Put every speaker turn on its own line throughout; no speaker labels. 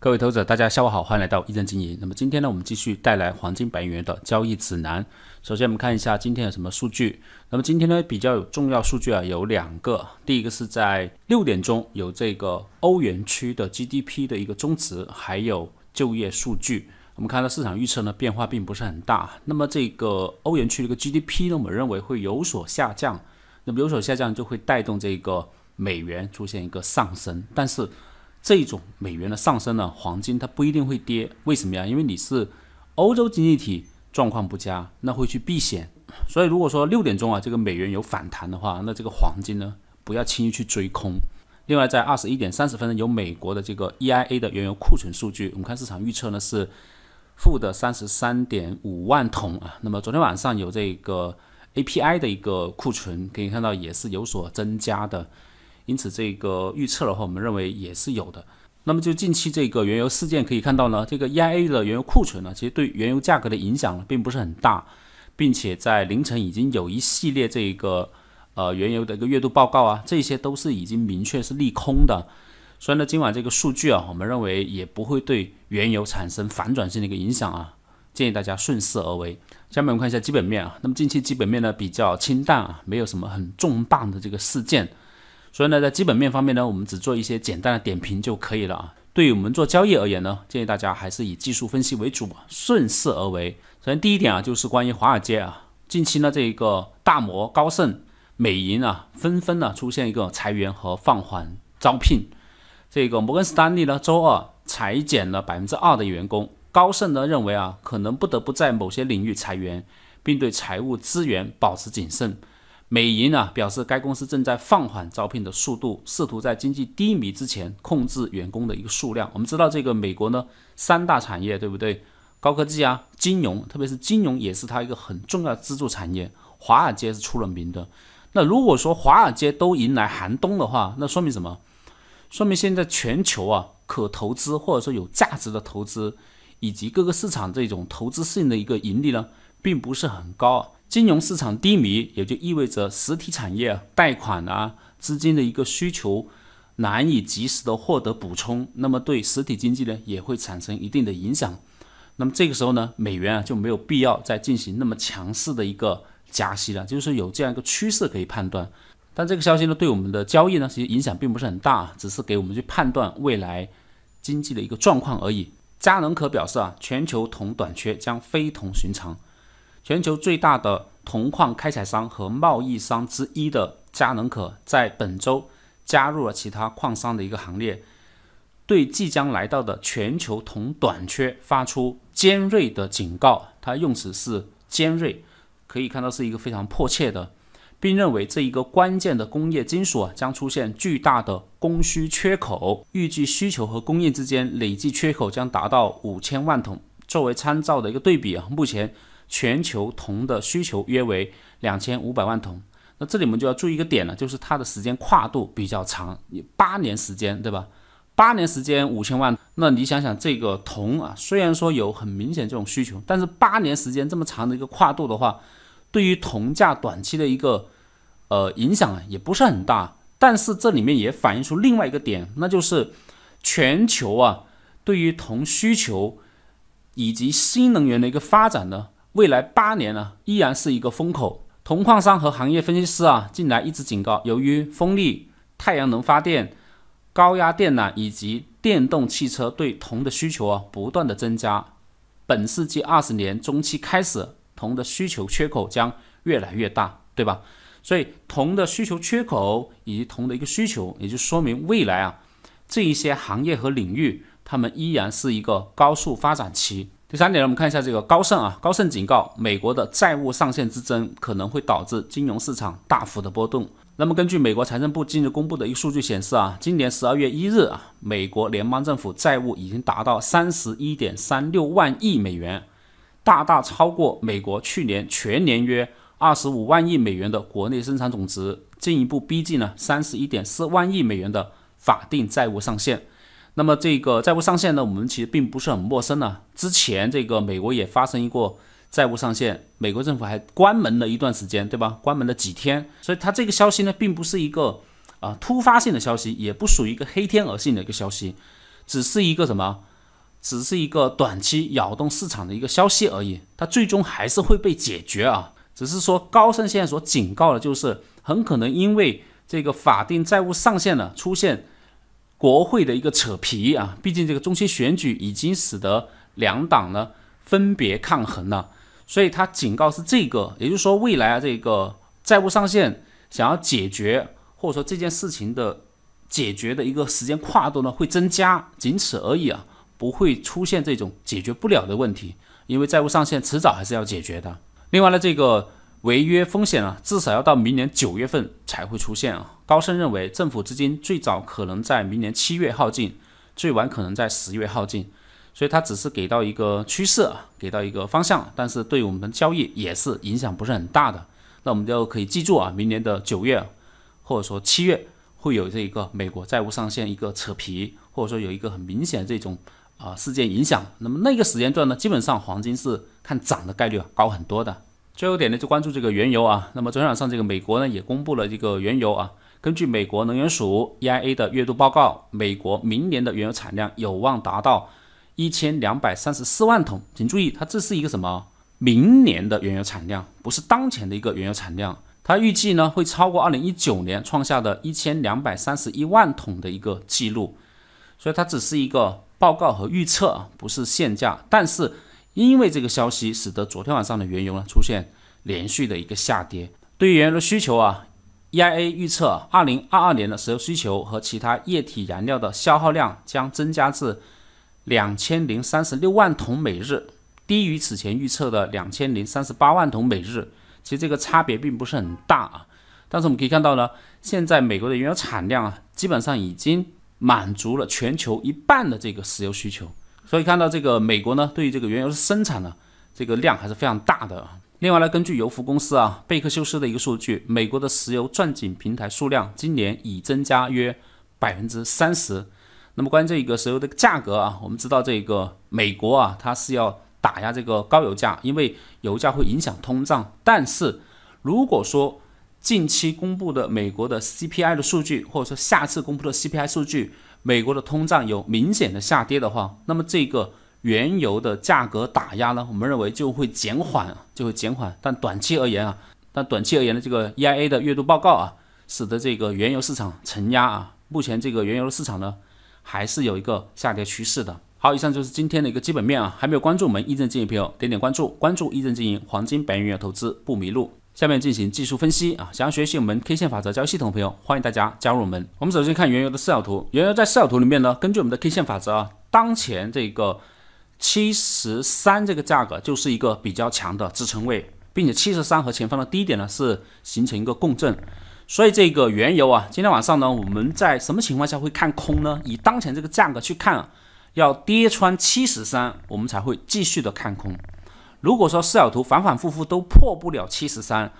各位投资者，大家下午好，欢迎来到一针经营。那么今天呢，我们继续带来黄金、白银的交易指南。首先，我们看一下今天有什么数据。那么今天呢，比较有重要数据啊，有两个。第一个是在六点钟有这个欧元区的 GDP 的一个中值，还有就业数据。我们看到市场预测呢变化并不是很大。那么这个欧元区的一个 GDP 呢，我们认为会有所下降。那么有所下降就会带动这个美元出现一个上升，但是。这种美元的上升呢，黄金它不一定会跌，为什么呀？因为你是欧洲经济体状况不佳，那会去避险。所以如果说六点钟啊，这个美元有反弹的话，那这个黄金呢，不要轻易去追空。另外，在二十一点三十分有美国的这个 EIA 的原油库存数据，我们看市场预测呢是负的三十三点五万桶啊。那么昨天晚上有这个 API 的一个库存，可以看到也是有所增加的。因此，这个预测的话，我们认为也是有的。那么，就近期这个原油事件可以看到呢，这个 EIA 的原油库存呢，其实对原油价格的影响并不是很大，并且在凌晨已经有一系列这个呃原油的一个月度报告啊，这些都是已经明确是利空的。所以呢，今晚这个数据啊，我们认为也不会对原油产生反转性的一个影响啊，建议大家顺势而为。下面我们看一下基本面啊，那么近期基本面呢比较清淡啊，没有什么很重磅的这个事件。所以呢，在基本面方面呢，我们只做一些简单的点评就可以了啊。对于我们做交易而言呢，建议大家还是以技术分析为主，顺势而为。首先，第一点啊，就是关于华尔街啊，近期呢，这个大摩、高盛、美银啊，纷纷呢出现一个裁员和放缓招聘。这个摩根士丹利呢，周二裁减了百分之二的员工。高盛呢，认为啊，可能不得不在某些领域裁员，并对财务资源保持谨慎。美银啊表示，该公司正在放缓招聘的速度，试图在经济低迷之前控制员工的一个数量。我们知道，这个美国呢三大产业对不对？高科技啊，金融，特别是金融也是它一个很重要的支柱产业。华尔街是出了名的。那如果说华尔街都迎来寒冬的话，那说明什么？说明现在全球啊可投资或者说有价值的投资，以及各个市场这种投资性的一个盈利呢，并不是很高。金融市场低迷，也就意味着实体产业贷款啊资金的一个需求难以及时的获得补充，那么对实体经济呢也会产生一定的影响。那么这个时候呢，美元啊就没有必要再进行那么强势的一个加息了，就是有这样一个趋势可以判断。但这个消息呢对我们的交易呢其实影响并不是很大，只是给我们去判断未来经济的一个状况而已。佳能可表示啊，全球铜短缺将非同寻常。全球最大的铜矿开采商和贸易商之一的佳能可在本周加入了其他矿商的一个行列，对即将来到的全球铜短缺发出尖锐的警告。它用词是尖锐，可以看到是一个非常迫切的，并认为这一个关键的工业金属啊将出现巨大的供需缺口，预计需求和供应之间累计缺口将达到五千万桶。作为参照的一个对比啊，目前。全球铜的需求约为两千五百万铜，那这里我们就要注意一个点了，就是它的时间跨度比较长，八年时间，对吧？八年时间五千万，那你想想这个铜啊，虽然说有很明显这种需求，但是八年时间这么长的一个跨度的话，对于铜价短期的一个呃影响啊，也不是很大。但是这里面也反映出另外一个点，那就是全球啊对于铜需求以及新能源的一个发展呢。未来八年呢，依然是一个风口。铜矿商和行业分析师啊，近来一直警告，由于风力、太阳能发电、高压电缆以及电动汽车对铜的需求啊，不断的增加。本世纪二十年中期开始，铜的需求缺口将越来越大，对吧？所以，铜的需求缺口以及铜的一个需求，也就说明未来啊，这一些行业和领域，它们依然是一个高速发展期。第三点呢，我们看一下这个高盛啊，高盛警告，美国的债务上限之争可能会导致金融市场大幅的波动。那么，根据美国财政部近日公布的一个数据显示啊，今年十二月一日啊，美国联邦政府债务已经达到三十一点三六万亿美元，大大超过美国去年全年约二十五万亿美元的国内生产总值，进一步逼近了三十一点四万亿美元的法定债务上限。那么这个债务上限呢，我们其实并不是很陌生呢。之前这个美国也发生一个债务上限，美国政府还关门了一段时间，对吧？关门了几天，所以它这个消息呢，并不是一个啊突发性的消息，也不属于一个黑天鹅性的一个消息，只是一个什么？只是一个短期扰动市场的一个消息而已。它最终还是会被解决啊，只是说高盛现在所警告的就是，很可能因为这个法定债务上限呢出现。国会的一个扯皮啊，毕竟这个中期选举已经使得两党呢分别抗衡了，所以他警告是这个，也就是说未来啊这个债务上限想要解决或者说这件事情的解决的一个时间跨度呢会增加，仅此而已啊，不会出现这种解决不了的问题，因为债务上限迟早还是要解决的。另外呢这个。违约风险啊，至少要到明年九月份才会出现啊。高盛认为，政府资金最早可能在明年七月耗尽，最晚可能在十月耗尽。所以它只是给到一个趋势啊，给到一个方向，但是对我们的交易也是影响不是很大的。那我们就可以记住啊，明年的九月或者说七月会有这一个美国债务上限一个扯皮，或者说有一个很明显这种啊事件影响。那么那个时间段呢，基本上黄金是看涨的概率高很多的。最后一点呢，就关注这个原油啊。那么，昨天晚上这个美国呢也公布了这个原油啊。根据美国能源署 EIA 的月度报告，美国明年的原油产量有望达到一千两百三十四万桶。请注意，它这是一个什么？明年的原油产量，不是当前的一个原油产量。它预计呢会超过二零一九年创下的一千两百三十一万桶的一个记录。所以它只是一个报告和预测，不是现价。但是因为这个消息，使得昨天晚上的原油呢出现连续的一个下跌。对于原油的需求啊，EIA 预测，二零二二年的石油需求和其他液体燃料的消耗量将增加至两千零三十六万桶每日，低于此前预测的两千零三十八万桶每日。其实这个差别并不是很大啊。但是我们可以看到呢，现在美国的原油产量啊，基本上已经满足了全球一半的这个石油需求。所以看到这个美国呢，对于这个原油的生产呢，这个量还是非常大的啊。另外呢，根据油服公司啊贝克休斯的一个数据，美国的石油钻井平台数量今年已增加约百分之三十。那么关于这个石油的价格啊，我们知道这个美国啊，它是要打压这个高油价，因为油价会影响通胀。但是如果说近期公布的美国的 CPI 的数据，或者说下次公布的 CPI 数据。美国的通胀有明显的下跌的话，那么这个原油的价格打压呢，我们认为就会减缓，就会减缓。但短期而言啊，但短期而言的这个 EIA 的月度报告啊，使得这个原油市场承压啊。目前这个原油市场呢，还是有一个下跌趋势的。好，以上就是今天的一个基本面啊，还没有关注我们一正经营朋友，点点关注，关注一正经营，黄金白银原油投资不迷路。下面进行技术分析啊，想要学习我们 K 线法则交易系统的朋友，欢迎大家加入我们。我们首先看原油的四小图，原油在四小图里面呢，根据我们的 K 线法则啊，当前这个七十三这个价格就是一个比较强的支撑位，并且七十三和前方的低点呢是形成一个共振，所以这个原油啊，今天晚上呢，我们在什么情况下会看空呢？以当前这个价格去看，要跌穿七十三，我们才会继续的看空。如果说四角图反反复复都破不了七十三，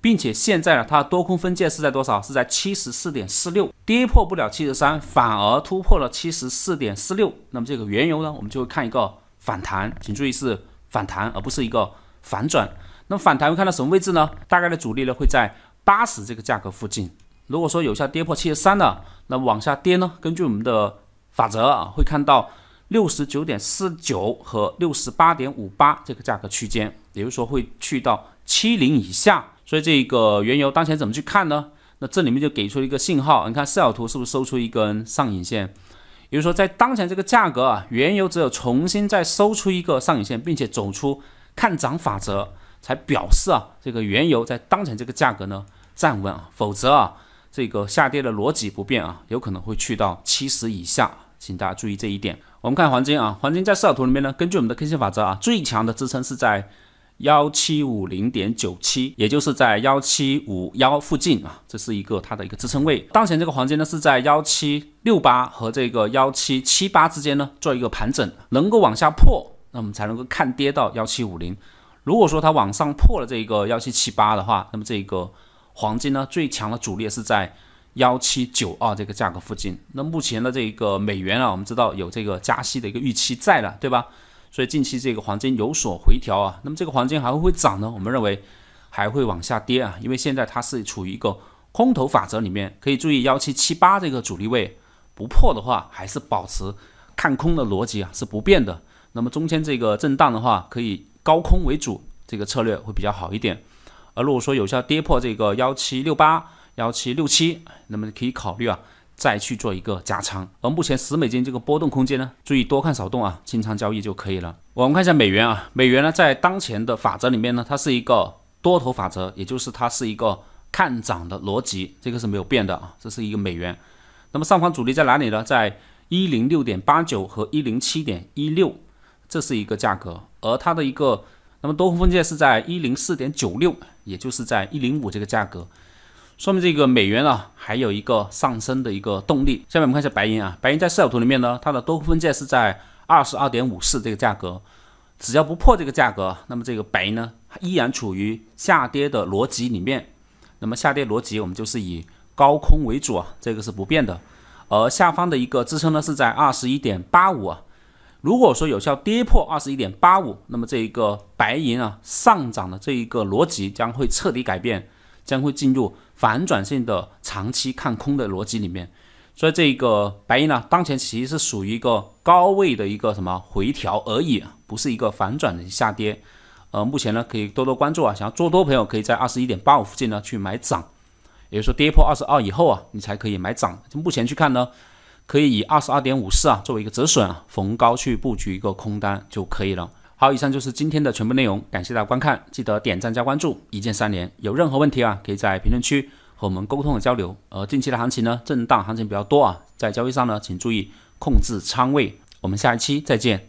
并且现在呢，它多空分界是在多少？是在七十四点四六，跌破不了七十三，反而突破了七十四点四六。那么这个原油呢，我们就会看一个反弹，请注意是反弹，而不是一个反转。那么反弹会看到什么位置呢？大概的阻力呢会在八十这个价格附近。如果说有效跌破七十三呢，那往下跌呢，根据我们的法则啊，会看到。六十九点四九和六十八点五八这个价格区间，也就是说会去到七零以下。所以这个原油当前怎么去看呢？那这里面就给出一个信号，你看四小图是不是收出一根上影线？也就是说，在当前这个价格啊，原油只有重新再收出一个上影线，并且走出看涨法则，才表示啊这个原油在当前这个价格呢站稳啊，否则啊这个下跌的逻辑不变啊，有可能会去到七十以下，请大家注意这一点。我们看黄金啊，黄金在四小图里面呢，根据我们的 K 线法则啊，最强的支撑是在幺七五零点九七，也就是在幺七五幺附近啊，这是一个它的一个支撑位。当前这个黄金呢是在幺七六八和这个幺七七八之间呢做一个盘整，能够往下破，那我们才能够看跌到幺七五零。如果说它往上破了这个幺七七八的话，那么这个黄金呢最强的阻力是在。幺七九二这个价格附近，那目前的这个美元啊，我们知道有这个加息的一个预期在了，对吧？所以近期这个黄金有所回调啊，那么这个黄金还会不会涨呢？我们认为还会往下跌啊，因为现在它是处于一个空头法则里面，可以注意幺七七八这个阻力位不破的话，还是保持看空的逻辑啊是不变的。那么中间这个震荡的话，可以高空为主，这个策略会比较好一点。而如果说有效跌破这个幺七六八，幺七六七，那么可以考虑啊，再去做一个加仓。而目前十美金这个波动空间呢，注意多看少动啊，清仓交易就可以了。我们看一下美元啊，美元呢在当前的法则里面呢，它是一个多头法则，也就是它是一个看涨的逻辑，这个是没有变的啊。这是一个美元，那么上方阻力在哪里呢？在一零六点八九和一零七点一六，这是一个价格，而它的一个那么多空分界是在一零四点九六，也就是在一零五这个价格。说明这个美元啊，还有一个上升的一个动力。下面我们看一下白银啊，白银在视角图里面呢，它的多空分界是在二十二点五四这个价格，只要不破这个价格，那么这个白银呢，依然处于下跌的逻辑里面。那么下跌逻辑我们就是以高空为主啊，这个是不变的。而下方的一个支撑呢是在二十一点八五啊，如果说有效跌破二十一点八五，那么这一个白银啊，上涨的这一个逻辑将会彻底改变。将会进入反转性的长期看空的逻辑里面，所以这个白银呢，当前其实是属于一个高位的一个什么回调而已，不是一个反转的下跌。呃，目前呢可以多多关注啊，想要做多朋友可以在二十一点八五附近呢去买涨，也就是说跌破二十二以后啊，你才可以买涨。就目前去看呢，可以以二十二点五四啊作为一个止损啊，逢高去布局一个空单就可以了。好，以上就是今天的全部内容，感谢大家观看，记得点赞加关注，一键三连。有任何问题啊，可以在评论区和我们沟通和交流。而近期的行情呢，震荡行情比较多啊，在交易上呢，请注意控制仓位。我们下一期再见。